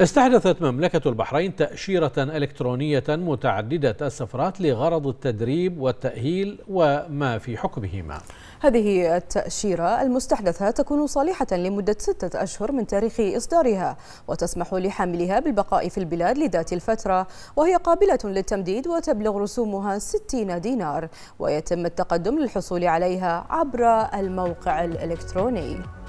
استحدثت مملكة البحرين تأشيرة إلكترونية متعددة السفرات لغرض التدريب والتأهيل وما في حكمهما هذه التأشيرة المستحدثة تكون صالحة لمدة ستة أشهر من تاريخ إصدارها وتسمح لحاملها بالبقاء في البلاد لذات الفترة وهي قابلة للتمديد وتبلغ رسومها 60 دينار ويتم التقدم للحصول عليها عبر الموقع الإلكتروني